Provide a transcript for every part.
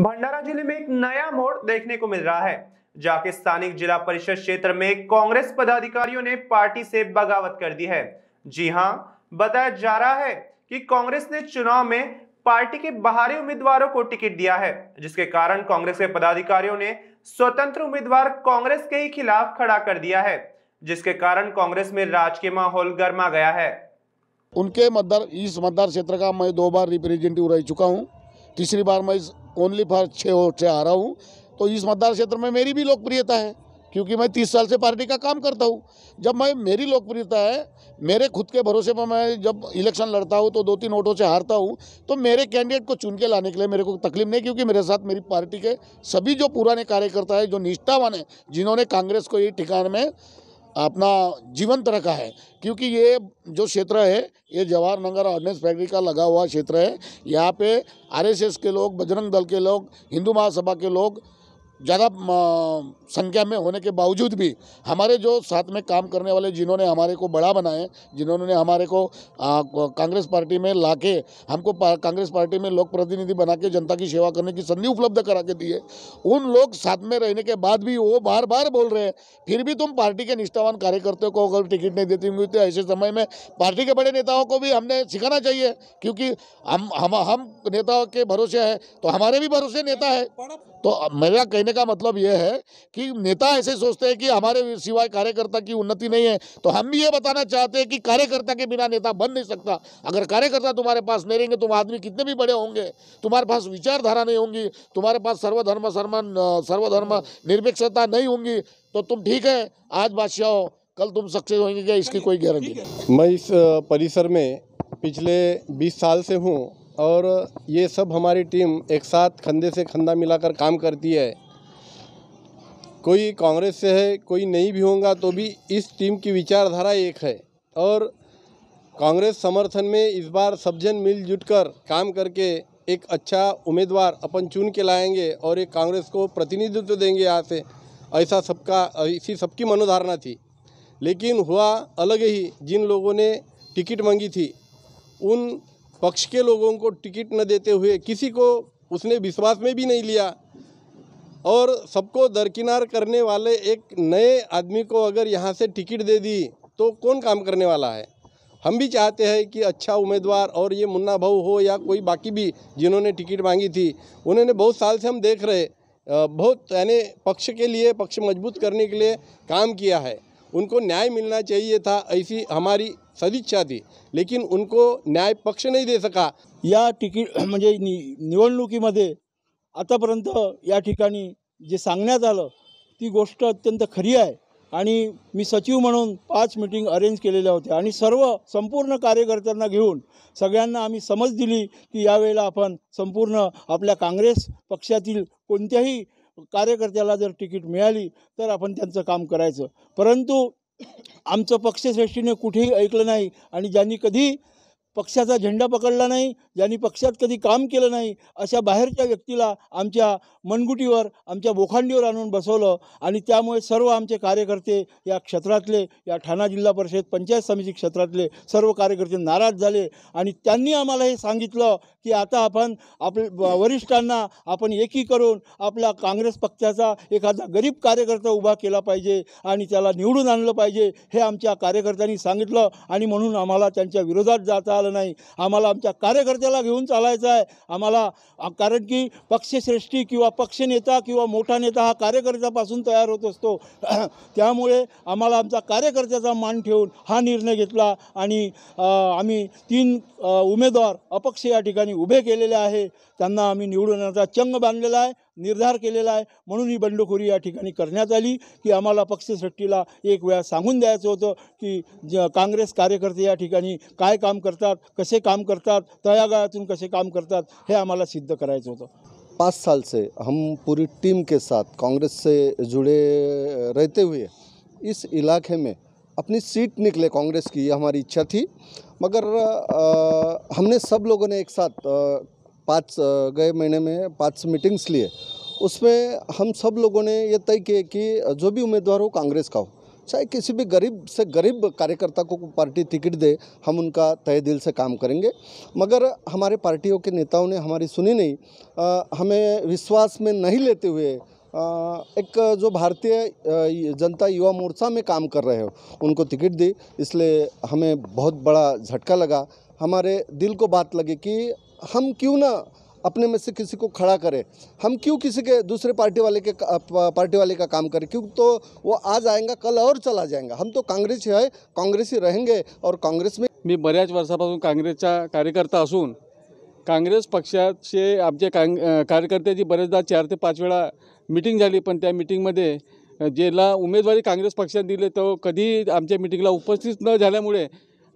भंडारा जिले में एक नया मोड़ देखने को मिल रहा है जाके स्थानिक जिला परिषद क्षेत्र में कांग्रेस पदाधिकारियों ने पार्टी से बगावत कर दी है जी हां बताया जा रहा है कि कांग्रेस ने चुनाव में पार्टी के बाहरी उम्मीदवारों को टिकट दिया है जिसके कारण कांग्रेस के पदाधिकारियों ने स्वतंत्र उम्मीदवार कांग्रेस के ही खिलाफ खड़ा कर दिया है जिसके कारण कांग्रेस में राजकीय माहौल गर्मा गया है उनके मतदार इस मतदार क्षेत्र का मैं दो बार रिप्रेजेंटेटिव रह चुका हूँ तीसरी बार मैं ओनली फॉर छः वोट से आ रहा हूँ तो इस मतदान क्षेत्र में मेरी भी लोकप्रियता है क्योंकि मैं तीस साल से पार्टी का काम करता हूँ जब मैं मेरी लोकप्रियता है मेरे खुद के भरोसे पर मैं जब इलेक्शन लड़ता हूँ तो दो तीन वोटों से हारता हूँ तो मेरे कैंडिडेट को चुन के लाने के लिए मेरे को तकलीफ नहीं क्योंकि मेरे साथ मेरी पार्टी के सभी जो पुराने कार्यकर्ता है जो निष्ठावान है जिन्होंने कांग्रेस को ये ठिकाने में अपना जीवंत रखा है क्योंकि ये जो क्षेत्र है ये जवाहर नगर ऑर्डिनेंस फैक्ट्री का लगा हुआ क्षेत्र है यहाँ पे आरएसएस के लोग बजरंग दल के लोग हिंदू महासभा के लोग ज़्यादा संख्या में होने के बावजूद भी हमारे जो साथ में काम करने वाले जिन्होंने हमारे को बड़ा बनाए जिन्होंने हमारे को कांग्रेस पार्टी में लाके हमको कांग्रेस पार्टी में लोक प्रतिनिधि बना के जनता की सेवा करने की संधि उपलब्ध करा के दिए उन लोग साथ में रहने के बाद भी वो बार बार बोल रहे हैं फिर भी तुम पार्टी के निष्ठावान कार्यकर्ताओं को अगर टिकट नहीं देती होंगी तो ऐसे समय में पार्टी के बड़े नेताओं को भी हमने सिखाना चाहिए क्योंकि हम हम हम नेताओं के भरोसे हैं तो हमारे भी भरोसे नेता है तो मेरा कहने का मतलब यह है कि नेता ऐसे सोचते हैं कि हमारे सिवाय कार्यकर्ता की उन्नति नहीं है तो हम भी ये बताना चाहते हैं कि कार्यकर्ता के बिना नेता बन नहीं सकता अगर कार्यकर्ता तुम्हारे पास नहीं रहेंगे तुम आदमी कितने भी बड़े होंगे तुम्हारे पास विचारधारा नहीं होंगी तुम्हारे पास सर्वधर्म सर्मन सर्वधर्म निरपेक्षता नहीं होंगी तो तुम ठीक है आज बादशाह हो कल तुम सक्सेस होंगे क्या इसकी कोई गारंटी नहीं मैं इस परिसर में पिछले बीस साल से हूँ और ये सब हमारी टीम एक साथ खंधे से खंधा मिलाकर काम करती है कोई कांग्रेस से है कोई नहीं भी होगा तो भी इस टीम की विचारधारा एक है और कांग्रेस समर्थन में इस बार सब जन मिलजुट कर काम करके एक अच्छा उम्मीदवार अपन चुन के लाएंगे और एक कांग्रेस को प्रतिनिधित्व देंगे यहाँ से ऐसा सबका इसी सबकी मनोधारणा थी लेकिन हुआ अलग ही जिन लोगों ने टिकट मांगी थी उन पक्ष के लोगों को टिकट न देते हुए किसी को उसने विश्वास में भी नहीं लिया और सबको दरकिनार करने वाले एक नए आदमी को अगर यहाँ से टिकट दे दी तो कौन काम करने वाला है हम भी चाहते हैं कि अच्छा उम्मीदवार और ये मुन्ना भाऊ हो या कोई बाकी भी जिन्होंने टिकट मांगी थी उन्होंने बहुत साल से हम देख रहे बहुत यानी पक्ष के लिए पक्ष मजबूत करने के लिए काम किया है उनको न्याय मिलना चाहिए था ऐसी हमारी सदिच्छा थी लेकिन उनको न्याय पक्ष नहीं दे सका या टिकट मुझे निवणुकी आतापर्यंत या ठिकाणी जे सांगण्यात आलं ती गोष्ट अत्यंत खरी आहे आणि मी सचिव म्हणून पाच मिटिंग अरेंज केलेल्या होत्या आणि सर्व संपूर्ण कार्यकर्त्यांना घेऊन सगळ्यांना आम्ही समज दिली की यावेळेला आपण संपूर्ण आपल्या काँग्रेस पक्षातील कोणत्याही कार्यकर्त्याला जर तिकीट मिळाली तर आपण त्यांचं काम करायचं परंतु आमचं पक्षश्रेष्ठीने कुठेही ऐकलं नाही आणि ज्यांनी कधी पक्षाचा झेंडा पकडला नाही ज्यांनी पक्षात कधी काम केलं नाही अशा बाहेरच्या व्यक्तीला आमच्या मनगुटीवर आमच्या बोखांडीवर आणून बसवलं आणि त्यामुळे सर्व आमचे कार्यकर्ते या क्षेत्रातले या ठाणा जिल्हा परिषद पंचायत समिती क्षेत्रातले सर्व कार्यकर्ते नाराज झाले आणि त्यांनी आम्हाला हे सांगितलं की आता आपण आपले वरिष्ठांना आपण एकी करून आपला काँग्रेस पक्षाचा एखादा गरीब कार्यकर्ता उभा केला पाहिजे आणि त्याला निवडून आणलं पाहिजे हे आमच्या कार्यकर्त्यांनी सांगितलं आणि म्हणून आम्हाला त्यांच्या विरोधात जाता नाही आम्हाला आमच्या कार्यकर्त्याला घेऊन चालायचं आहे आम्हाला कारण की पक्षश्रेष्ठी किंवा पक्षनेता किंवा मोठा नेता हा कार्यकर्त्यापासून तयार होत असतो त्यामुळे आम्हाला आमचा कार्यकर्त्याचा मान ठेवून हा निर्णय घेतला आणि आम्ही तीन उमेदवार अपक्ष या ठिकाणी उभे केलेले आहे त्यांना आम्ही निवडण्याचा चंग बांधलेला आहे निर्धार के आहे ही बंडखोरी यठिका कर आम आली एक वे सामगुन दयाच हो तो कि कांग्रेस कार्यकर्ते यठिका काय काम करता कसे काम करता तळागाळातून कसे काम करता हे आम सिद्ध करायचं होतं पाँच साल से हम पूरी टीम के साथ कांग्रेस से जुड़े रहते हुए इस इलाके में अपनी सीट निकले कांग्रेस की ये हमारी इच्छा थी मगर आ, हमने सब लोगों ने एक साथ आ, पाँच गए महीने में पाँच मीटिंग्स लिए उसमें हम सब लोगों ने यह तय किए कि जो भी उम्मीदवार हो कांग्रेस का हो चाहे किसी भी गरीब से गरीब कार्यकर्ता को पार्टी टिकट दे हम उनका तय दिल से काम करेंगे मगर हमारे पार्टियों के नेताओं ने हमारी सुनी नहीं आ, हमें विश्वास में नहीं लेते हुए एक जो भारतीय जनता युवा मोर्चा में काम कर रहे हो उनको टिकट दी इसलिए हमें बहुत बड़ा झटका लगा हमारे दिल को बात लगी कि हम क्यों ना अपने में से किसी को खड़ा करें हम क्यों किसी के दूसरे पार्टी वाले के पार्टी वाले का काम करें क्यों तो वो आज आएगा कल और चला जाएगा हम तो काँग्रेस कांग्रेस ही रहेंगे और कांग्रेस में मी बऱ्याच वर्षापासून काँग्रेसचा कार्यकर्ता असून काँग्रेस पक्षाचे आमचे काँग कार्यकर्त्याची बरेचदा चार ते पाच वेळा मिटिंग झाली पण त्या मिटिंगमध्ये ज्याला उमेदवारी काँग्रेस पक्षाने दिले तो कधी आमच्या मिटिंगला उपस्थित न झाल्यामुळे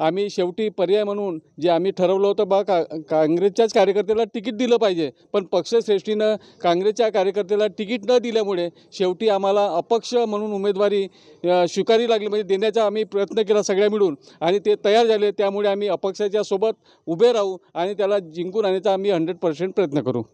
आम्ही शेवटी पर्याय म्हणून जे आम्ही ठरवलं होतं बा का काँग्रेसच्याच कार्यकर्त्याला तिकीट दिलं पाहिजे पण पक्षश्रेष्ठीनं काँग्रेसच्या कार्यकर्त्याला तिकीट न दिल्यामुळे शेवटी आम्हाला अपक्ष म्हणून उमेदवारी स्वीकारी लागली म्हणजे देण्याचा आम्ही प्रयत्न केला सगळ्या मिळून आणि ते तयार झाले त्यामुळे आम्ही अपक्षाच्या सोबत उभे राहू आणि त्याला जिंकून आणण्याचा आम्ही हंड्रेड पर्सेंट प्रयत्न करू